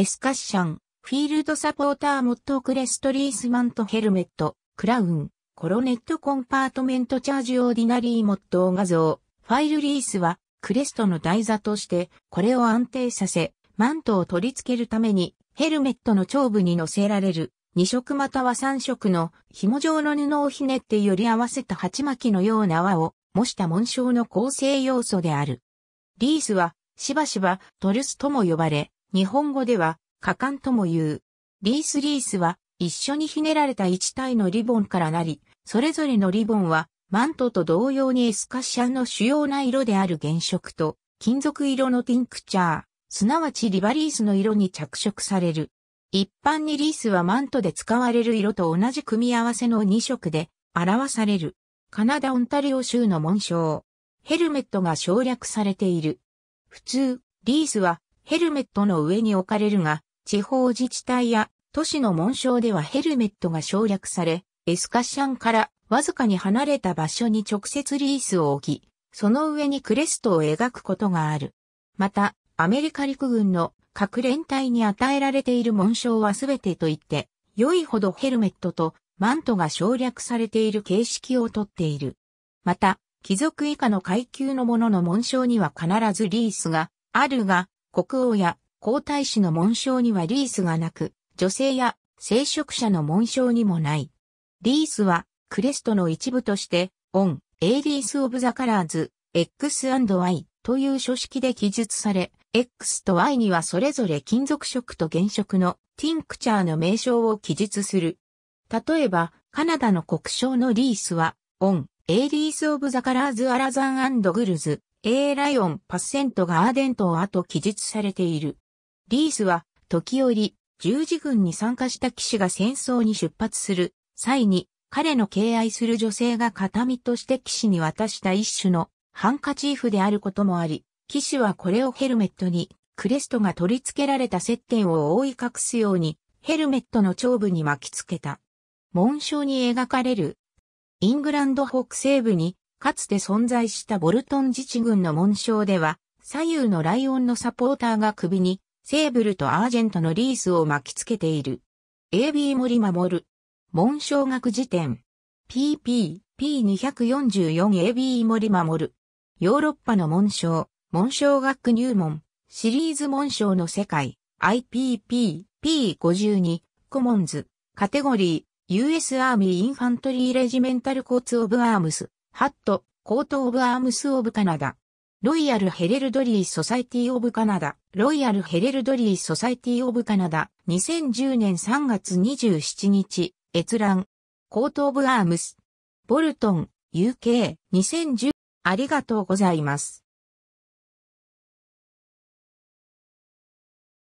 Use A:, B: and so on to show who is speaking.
A: エスカッシャン、フィールドサポーターモットクレストリースマントヘルメット、クラウン、コロネットコンパートメントチャージオーディナリーモット画像、ファイルリースは、クレストの台座として、これを安定させ、マントを取り付けるために、ヘルメットの頂部に乗せられる、2色または3色の紐状の布をひねって寄り合わせた鉢巻きのような輪を模した紋章の構成要素である。リースは、しばしばトルスとも呼ばれ、日本語では、果敢とも言う。リースリースは、一緒にひねられた一体のリボンからなり、それぞれのリボンは、マントと同様にエスカシャの主要な色である原色と、金属色のティンクチャー、すなわちリバリースの色に着色される。一般にリースはマントで使われる色と同じ組み合わせの2色で表される。カナダ・オンタリオ州の紋章。ヘルメットが省略されている。普通、リースはヘルメットの上に置かれるが、地方自治体や都市の紋章ではヘルメットが省略され、エスカッシャンからわずかに離れた場所に直接リースを置き、その上にクレストを描くことがある。また、アメリカ陸軍の各連隊に与えられている紋章は全てと言って、良いほどヘルメットとマントが省略されている形式をとっている。また、貴族以下の階級のものの紋章には必ずリースがあるが、国王や皇太子の紋章にはリースがなく、女性や聖職者の紋章にもない。リースはクレストの一部として、オン、エイリース・オブ・ザ・カラーズ、X&Y という書式で記述され、X と Y にはそれぞれ金属色と原色のティンクチャーの名称を記述する。例えば、カナダの国章のリースは、オン、エイリース・オブ・ザ・カラーズ・アラザン・アンド・グルズ、A ライオンパッセントガーデントをと記述されている。リースは、時折、十字軍に参加した騎士が戦争に出発する際に、彼の敬愛する女性が形見として騎士に渡した一種のハンカチーフであることもあり、騎士はこれをヘルメットにクレストが取り付けられた接点を覆い隠すようにヘルメットの頂部に巻きつけた。紋章に描かれるイングランド北西部にかつて存在したボルトン自治軍の紋章では、左右のライオンのサポーターが首に、セーブルとアージェントのリースを巻きつけている。AB 森守。る。紋章学辞典。PP、P244AB 森守。る。ヨーロッパの紋章、紋章学入門、シリーズ紋章の世界、IPP、P52、コモンズ、カテゴリー、US アーミーインファントリーレジメンタルコ t ツオブアームス。ハット、コート・オブ・アームス・オブ・カナダ。ロイヤル・ヘレルドリー・ソサイティ・オブ・カナダ、ロイヤル・ヘレルドリー・ソサイティ・オブ・カナダ、2010年3月27日、閲覧、コート・オブ・アームス、ボルトン、UK、2010、ありがとうございます。